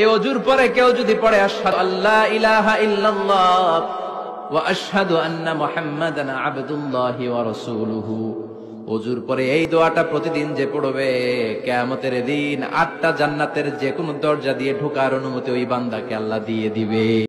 এই অজুর পরে কেউ যদি পড়ে আশহাদু আল্লাহ ইলাহা ইল্লাল্লাহ ওয়া আশহাদু আন্না মুহাম্মাদান আবদুল্লাহি ওয়া রাসূলুহু অজুর পরে এই দোয়াটা প্রতিদিন যে পড়বে কিয়ামতের দিন আটটা জান্নাতের যে কোনো দরজা দিয়ে ঢোকার অনুমতি ওই বান্দাকে আল্লাহ দিয়ে দিবে